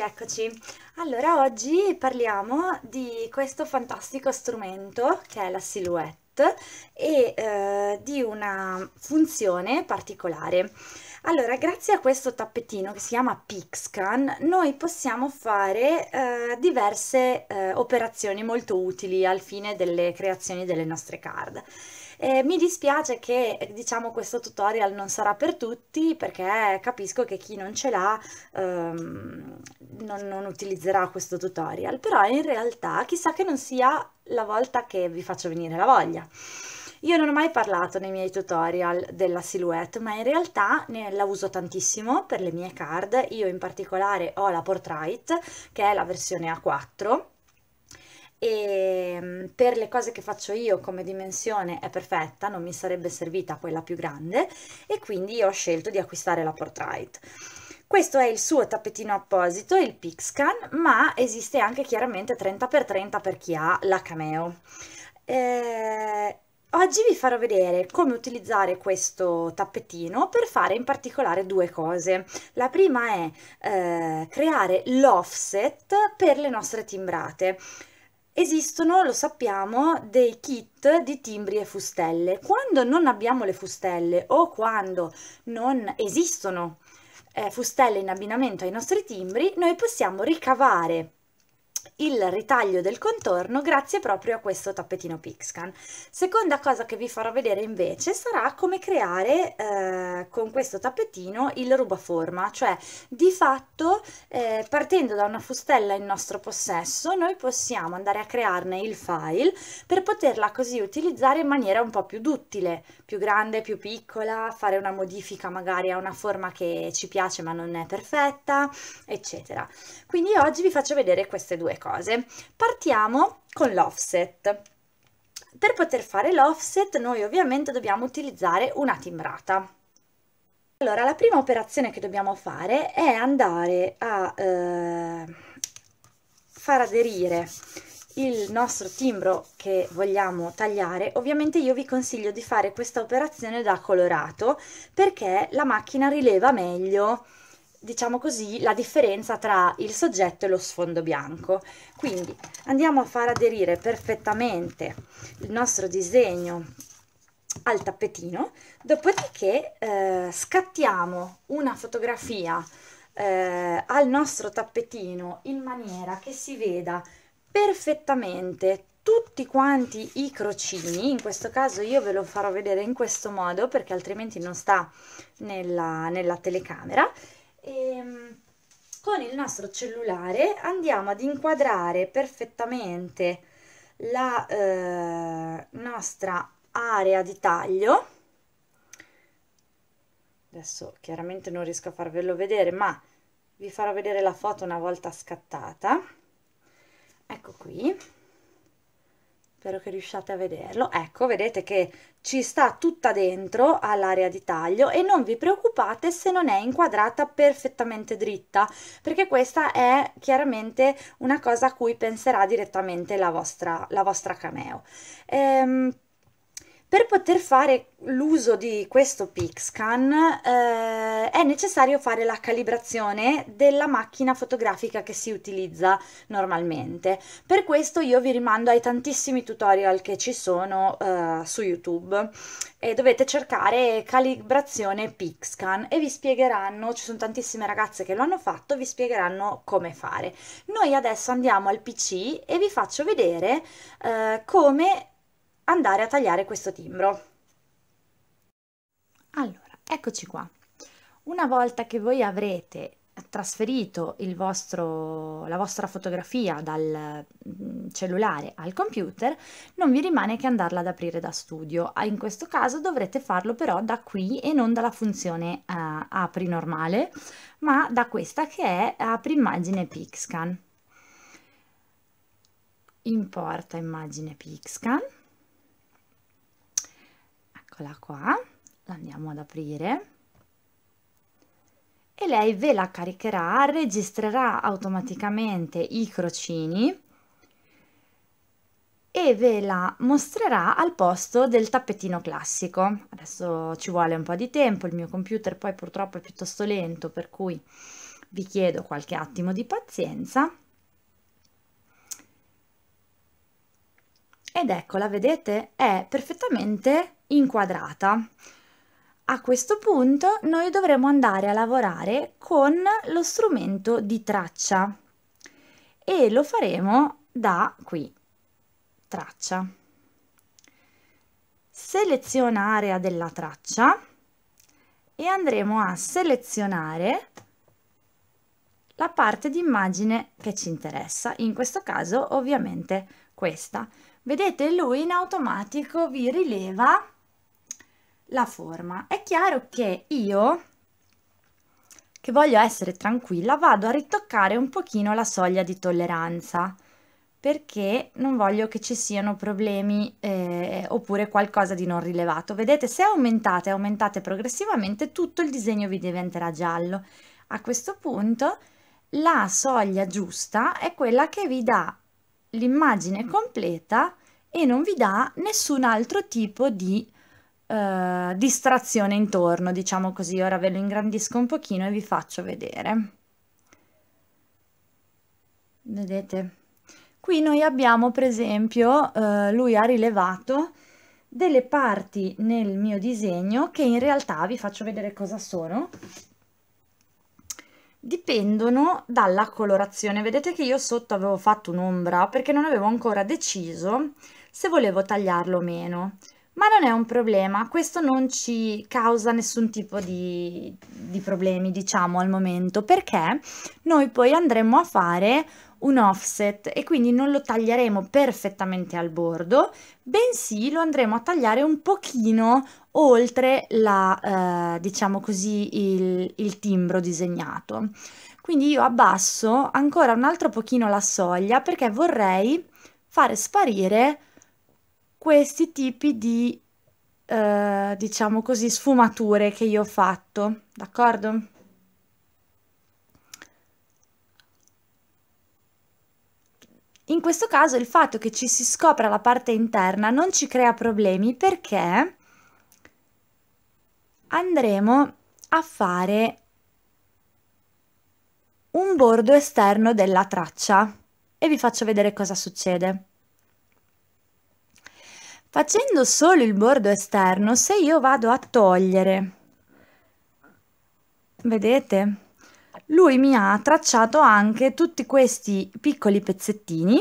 Eccoci, eccoci. Allora, oggi parliamo di questo fantastico strumento che è la silhouette e eh, di una funzione particolare. Allora, grazie a questo tappetino che si chiama Pixcan, noi possiamo fare eh, diverse eh, operazioni molto utili al fine delle creazioni delle nostre card. Eh, mi dispiace che diciamo questo tutorial non sarà per tutti perché capisco che chi non ce l'ha ehm, non, non utilizzerà questo tutorial, però in realtà chissà che non sia la volta che vi faccio venire la voglia. Io non ho mai parlato nei miei tutorial della silhouette, ma in realtà ne, la uso tantissimo per le mie card. Io in particolare ho la Portrait, che è la versione A4, e ehm, per le cose che faccio io come dimensione è perfetta, non mi sarebbe servita quella più grande e quindi ho scelto di acquistare la Portrait. Questo è il suo tappetino apposito, il Pixcan, ma esiste anche chiaramente 30x30 per chi ha la Cameo. Eh, oggi vi farò vedere come utilizzare questo tappetino per fare in particolare due cose. La prima è eh, creare l'offset per le nostre timbrate. Esistono, lo sappiamo, dei kit di timbri e fustelle. Quando non abbiamo le fustelle o quando non esistono eh, fustelle in abbinamento ai nostri timbri, noi possiamo ricavare il ritaglio del contorno grazie proprio a questo tappetino Pixcan. Seconda cosa che vi farò vedere invece sarà come creare eh, con questo tappetino il rubaforma, cioè di fatto eh, partendo da una fustella in nostro possesso noi possiamo andare a crearne il file per poterla così utilizzare in maniera un po' più duttile, più grande, più piccola, fare una modifica magari a una forma che ci piace ma non è perfetta, eccetera. Quindi oggi vi faccio vedere queste due le cose. Partiamo con l'offset. Per poter fare l'offset noi ovviamente dobbiamo utilizzare una timbrata. Allora, la prima operazione che dobbiamo fare è andare a eh, far aderire il nostro timbro che vogliamo tagliare. Ovviamente io vi consiglio di fare questa operazione da colorato perché la macchina rileva meglio diciamo così, la differenza tra il soggetto e lo sfondo bianco. Quindi andiamo a far aderire perfettamente il nostro disegno al tappetino, dopodiché eh, scattiamo una fotografia eh, al nostro tappetino in maniera che si veda perfettamente tutti quanti i crocini, in questo caso io ve lo farò vedere in questo modo perché altrimenti non sta nella, nella telecamera, e ehm, con il nostro cellulare andiamo ad inquadrare perfettamente la eh, nostra area di taglio adesso chiaramente non riesco a farvelo vedere ma vi farò vedere la foto una volta scattata ecco qui spero che riusciate a vederlo ecco vedete che ci sta tutta dentro all'area di taglio e non vi preoccupate se non è inquadrata perfettamente dritta perché questa è chiaramente una cosa a cui penserà direttamente la vostra, la vostra cameo ehm, per poter fare l'uso di questo PixCan eh, è necessario fare la calibrazione della macchina fotografica che si utilizza normalmente. Per questo io vi rimando ai tantissimi tutorial che ci sono eh, su YouTube e dovete cercare calibrazione PixCan e vi spiegheranno, ci sono tantissime ragazze che lo hanno fatto, vi spiegheranno come fare. Noi adesso andiamo al PC e vi faccio vedere eh, come andare a tagliare questo timbro. Allora, eccoci qua. Una volta che voi avrete trasferito vostro, la vostra fotografia dal mm, cellulare al computer, non vi rimane che andarla ad aprire da studio. Ah, in questo caso dovrete farlo però da qui e non dalla funzione uh, apri normale, ma da questa che è apri immagine PixCAN. Importa immagine PixCAN eccola qua l'andiamo ad aprire e lei ve la caricherà registrerà automaticamente i crocini e ve la mostrerà al posto del tappetino classico. Adesso ci vuole un po' di tempo, il mio computer poi purtroppo è piuttosto lento, per cui vi chiedo qualche attimo di pazienza. Ed eccola, vedete? È perfettamente inquadrata. A questo punto noi dovremo andare a lavorare con lo strumento di traccia e lo faremo da qui, traccia. Seleziona area della traccia e andremo a selezionare la parte di immagine che ci interessa, in questo caso ovviamente questa. Vedete lui in automatico vi rileva la forma. È chiaro che io, che voglio essere tranquilla, vado a ritoccare un pochino la soglia di tolleranza perché non voglio che ci siano problemi eh, oppure qualcosa di non rilevato. Vedete, se aumentate e aumentate progressivamente, tutto il disegno vi diventerà giallo. A questo punto la soglia giusta è quella che vi dà l'immagine completa e non vi dà nessun altro tipo di eh, distrazione intorno, diciamo così. Ora ve lo ingrandisco un pochino e vi faccio vedere. Vedete? Qui noi abbiamo per esempio, eh, lui ha rilevato delle parti nel mio disegno che in realtà, vi faccio vedere cosa sono, dipendono dalla colorazione. Vedete che io sotto avevo fatto un'ombra perché non avevo ancora deciso se volevo tagliarlo o meno ma non è un problema, questo non ci causa nessun tipo di, di problemi, diciamo, al momento, perché noi poi andremo a fare un offset e quindi non lo taglieremo perfettamente al bordo, bensì lo andremo a tagliare un pochino oltre la, eh, diciamo così, il, il timbro disegnato. Quindi io abbasso ancora un altro pochino la soglia perché vorrei fare sparire questi tipi di, eh, diciamo così, sfumature che io ho fatto, d'accordo? In questo caso il fatto che ci si scopra la parte interna non ci crea problemi perché andremo a fare un bordo esterno della traccia e vi faccio vedere cosa succede. Facendo solo il bordo esterno, se io vado a togliere, vedete? Lui mi ha tracciato anche tutti questi piccoli pezzettini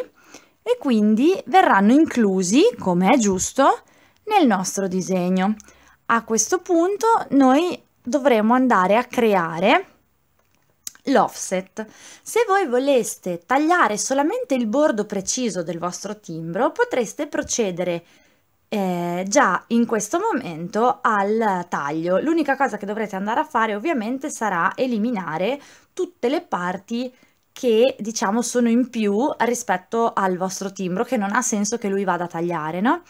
e quindi verranno inclusi, come è giusto, nel nostro disegno. A questo punto noi dovremo andare a creare l'offset. Se voi voleste tagliare solamente il bordo preciso del vostro timbro, potreste procedere eh, già in questo momento al taglio. L'unica cosa che dovrete andare a fare ovviamente sarà eliminare tutte le parti che diciamo sono in più rispetto al vostro timbro che non ha senso che lui vada a tagliare no?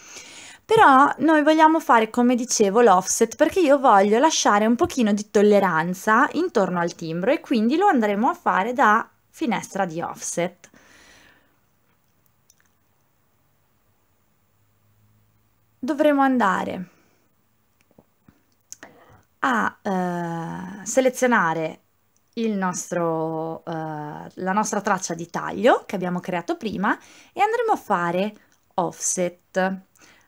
però noi vogliamo fare come dicevo l'offset perché io voglio lasciare un pochino di tolleranza intorno al timbro e quindi lo andremo a fare da finestra di offset dovremo andare a eh, selezionare nostro, eh, la nostra traccia di taglio che abbiamo creato prima e andremo a fare offset.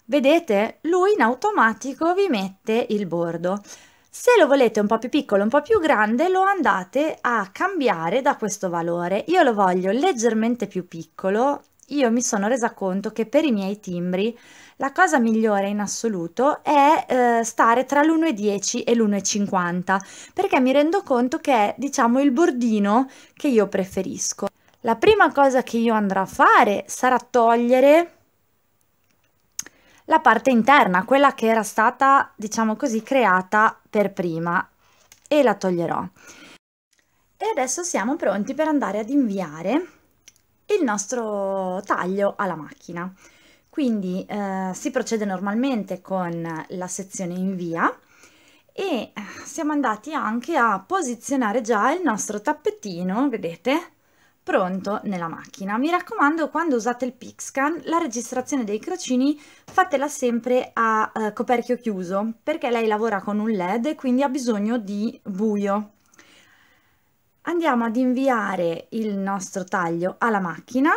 Vedete, lui in automatico vi mette il bordo. Se lo volete un po' più piccolo, un po' più grande, lo andate a cambiare da questo valore. Io lo voglio leggermente più piccolo io mi sono resa conto che per i miei timbri la cosa migliore in assoluto è eh, stare tra l'1,10 e l'1,50 perché mi rendo conto che è diciamo il bordino che io preferisco. La prima cosa che io andrò a fare sarà togliere la parte interna, quella che era stata diciamo così creata per prima e la toglierò. E adesso siamo pronti per andare ad inviare il nostro taglio alla macchina. Quindi eh, si procede normalmente con la sezione invia e eh, siamo andati anche a posizionare già il nostro tappetino, vedete? pronto nella macchina. Mi raccomando, quando usate il PixCan, la registrazione dei crocini fatela sempre a eh, coperchio chiuso, perché lei lavora con un LED e quindi ha bisogno di buio andiamo ad inviare il nostro taglio alla macchina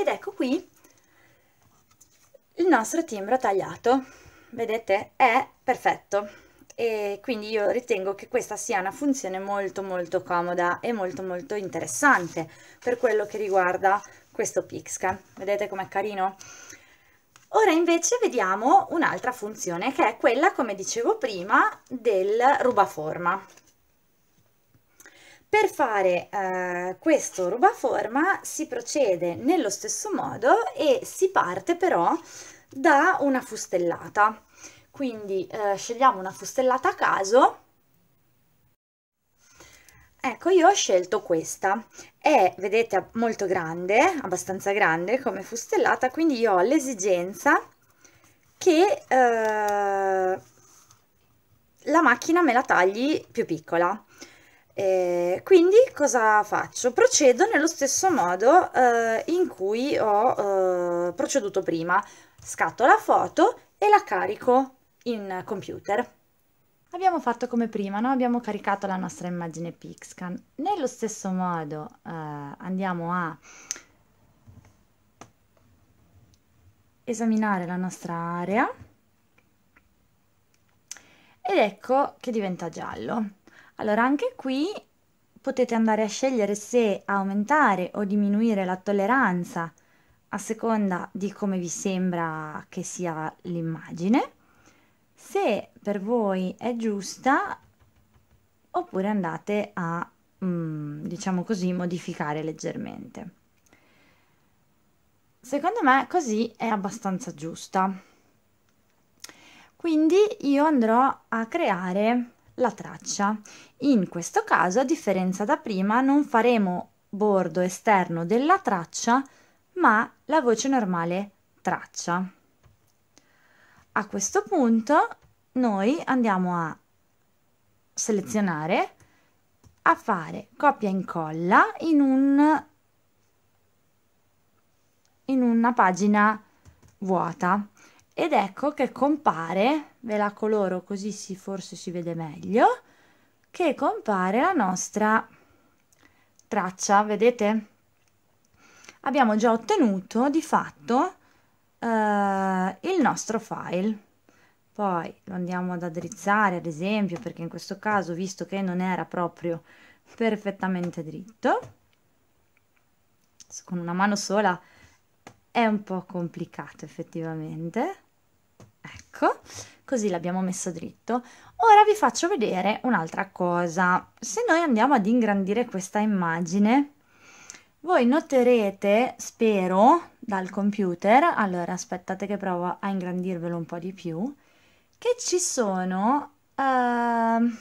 ed ecco qui il nostro timbro tagliato vedete è perfetto e quindi io ritengo che questa sia una funzione molto molto comoda e molto molto interessante per quello che riguarda questo Pixca vedete com'è carino ora invece vediamo un'altra funzione che è quella come dicevo prima del rubaforma per fare eh, questo rubaforma si procede nello stesso modo e si parte però da una fustellata. Quindi eh, scegliamo una fustellata a caso. Ecco, io ho scelto questa. È, vedete, molto grande, abbastanza grande come fustellata, quindi io ho l'esigenza che eh, la macchina me la tagli più piccola e eh, quindi cosa faccio? Procedo nello stesso modo eh, in cui ho eh, proceduto prima. Scatto la foto e la carico in computer. Abbiamo fatto come prima, no? abbiamo caricato la nostra immagine Pixcan. Nello stesso modo eh, andiamo a esaminare la nostra area ed ecco che diventa giallo. Allora, anche qui potete andare a scegliere se aumentare o diminuire la tolleranza a seconda di come vi sembra che sia l'immagine, se per voi è giusta oppure andate a, mm, diciamo così, modificare leggermente. Secondo me così è abbastanza giusta. Quindi io andrò a creare la traccia. In questo caso, a differenza da prima, non faremo bordo esterno della traccia, ma la voce normale traccia. A questo punto noi andiamo a selezionare, a fare copia e incolla in, un, in una pagina vuota ed ecco che compare, ve la coloro così si, forse si vede meglio, che compare la nostra traccia, vedete? Abbiamo già ottenuto di fatto eh, il nostro file. Poi lo andiamo ad addrizzare ad esempio perché in questo caso visto che non era proprio perfettamente dritto, con una mano sola è un po' complicato effettivamente ecco così l'abbiamo messo dritto ora vi faccio vedere un'altra cosa se noi andiamo ad ingrandire questa immagine voi noterete spero dal computer allora aspettate che provo a ingrandirvelo un po di più che ci sono uh,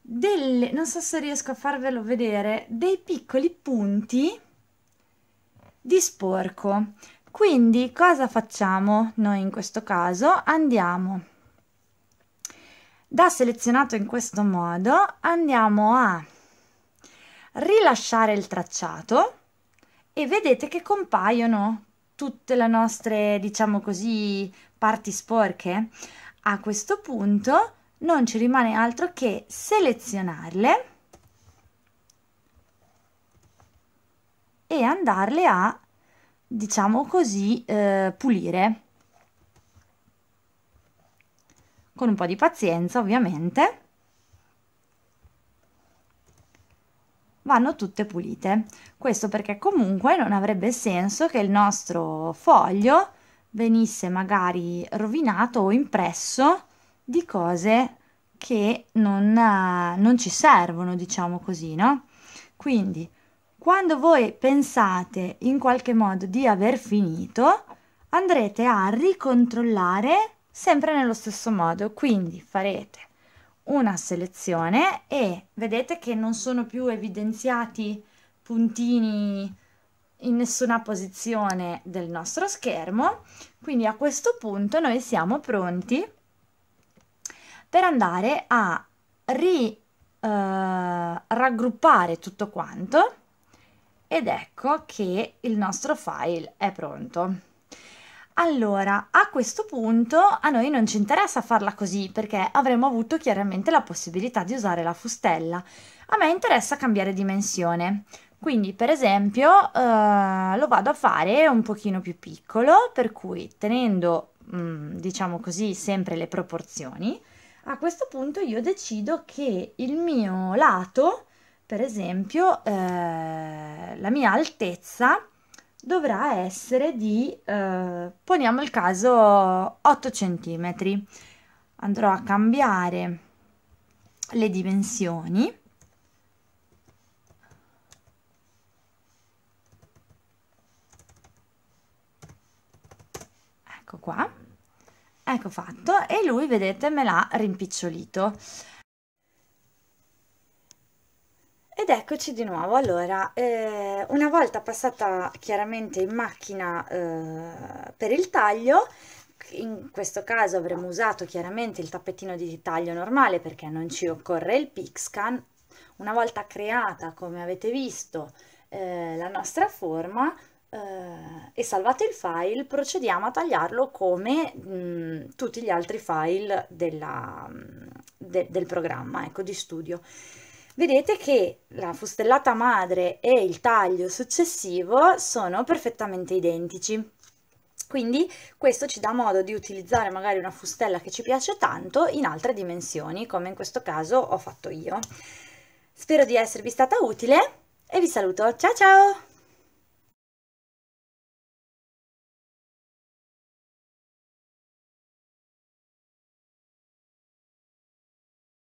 delle non so se riesco a farvelo vedere dei piccoli punti di sporco quindi cosa facciamo noi in questo caso? Andiamo da selezionato in questo modo, andiamo a rilasciare il tracciato e vedete che compaiono tutte le nostre, diciamo così, parti sporche. A questo punto non ci rimane altro che selezionarle e andarle a diciamo così, eh, pulire. Con un po' di pazienza, ovviamente. Vanno tutte pulite. Questo perché comunque non avrebbe senso che il nostro foglio venisse magari rovinato o impresso di cose che non, eh, non ci servono, diciamo così, no? Quindi quando voi pensate in qualche modo di aver finito, andrete a ricontrollare sempre nello stesso modo, quindi farete una selezione e vedete che non sono più evidenziati puntini in nessuna posizione del nostro schermo, quindi a questo punto noi siamo pronti per andare a ri, eh, raggruppare tutto quanto ed ecco che il nostro file è pronto. Allora, a questo punto a noi non ci interessa farla così perché avremmo avuto chiaramente la possibilità di usare la fustella. A me interessa cambiare dimensione, quindi per esempio eh, lo vado a fare un pochino più piccolo, per cui tenendo, mh, mm, diciamo così, sempre le proporzioni, a questo punto io decido che il mio lato per esempio, eh, la mia altezza dovrà essere di, eh, poniamo il caso, 8 cm. Andrò a cambiare le dimensioni. Ecco qua. Ecco fatto. E lui, vedete, me l'ha rimpicciolito. Eccoci di nuovo, allora, eh, una volta passata chiaramente in macchina eh, per il taglio, in questo caso avremo usato chiaramente il tappettino di taglio normale perché non ci occorre il PixCAN, una volta creata, come avete visto, eh, la nostra forma eh, e salvato il file, procediamo a tagliarlo come mh, mm, tutti gli altri file della, mm, de, del programma, ecco, di studio vedete che la fustellata madre e il taglio successivo sono perfettamente identici. Quindi questo ci dà modo di utilizzare magari una fustella che ci piace tanto in altre dimensioni, come in questo caso ho fatto io. Spero di esservi stata utile e vi saluto. Ciao ciao!